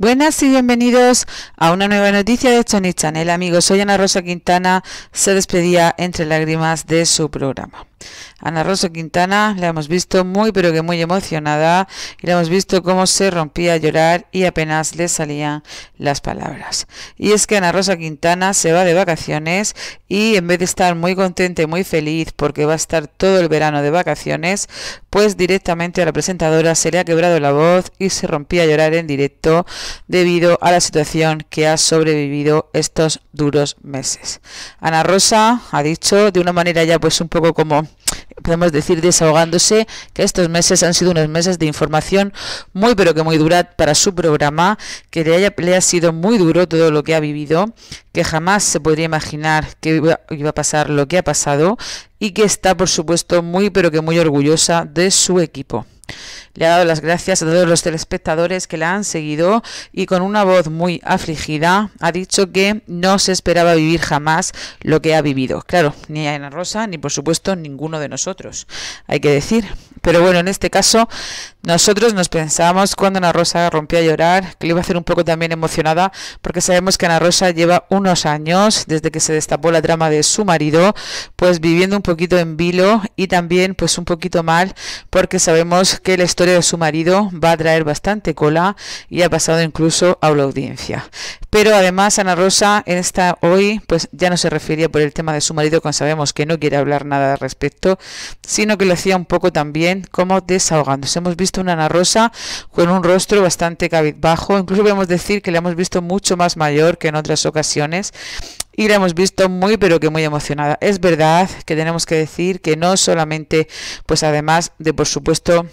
Buenas y bienvenidos a una nueva noticia de Tony Channel. Amigos, soy Ana Rosa Quintana, se despedía entre lágrimas de su programa. Ana Rosa Quintana la hemos visto muy pero que muy emocionada y la hemos visto cómo se rompía a llorar y apenas le salían las palabras. Y es que Ana Rosa Quintana se va de vacaciones y en vez de estar muy contenta y muy feliz porque va a estar todo el verano de vacaciones, pues directamente a la presentadora se le ha quebrado la voz y se rompía a llorar en directo debido a la situación que ha sobrevivido estos duros meses. Ana Rosa ha dicho de una manera ya pues un poco como podemos decir desahogándose que estos meses han sido unos meses de información muy pero que muy dura para su programa, que le, haya, le ha sido muy duro todo lo que ha vivido, que jamás se podría imaginar que iba a pasar lo que ha pasado y que está por supuesto muy pero que muy orgullosa de su equipo le ha dado las gracias a todos los telespectadores que la han seguido y con una voz muy afligida ha dicho que no se esperaba vivir jamás lo que ha vivido. Claro, ni Ana Rosa, ni por supuesto ninguno de nosotros, hay que decir. Pero bueno, en este caso nosotros nos pensamos cuando Ana Rosa rompió a llorar que le iba a hacer un poco también emocionada porque sabemos que Ana Rosa lleva unos años desde que se destapó la trama de su marido, pues viviendo un poquito en vilo y también pues un poquito mal porque sabemos que el historia de su marido va a traer bastante cola y ha pasado incluso a la audiencia. Pero además Ana Rosa en esta hoy pues ya no se refería por el tema de su marido, con sabemos que no quiere hablar nada al respecto, sino que lo hacía un poco también como desahogándose. Hemos visto una Ana Rosa con un rostro bastante cabizbajo, incluso podemos decir que la hemos visto mucho más mayor que en otras ocasiones y la hemos visto muy pero que muy emocionada. Es verdad que tenemos que decir que no solamente, pues además de por supuesto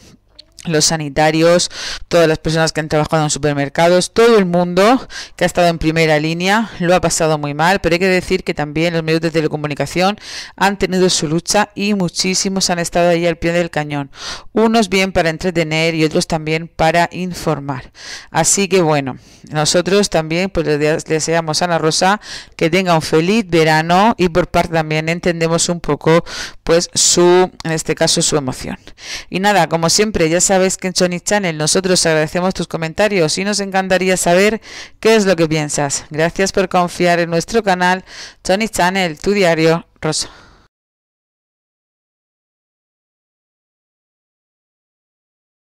los sanitarios, todas las personas que han trabajado en supermercados, todo el mundo que ha estado en primera línea lo ha pasado muy mal, pero hay que decir que también los medios de telecomunicación han tenido su lucha y muchísimos han estado ahí al pie del cañón, unos bien para entretener y otros también para informar. Así que bueno, nosotros también pues les deseamos a Ana Rosa que tenga un feliz verano y por parte también entendemos un poco pues su en este caso su emoción. Y nada, como siempre ya sabes que en Tony Channel nosotros agradecemos tus comentarios y nos encantaría saber qué es lo que piensas. Gracias por confiar en nuestro canal Tony Channel, tu diario rosa.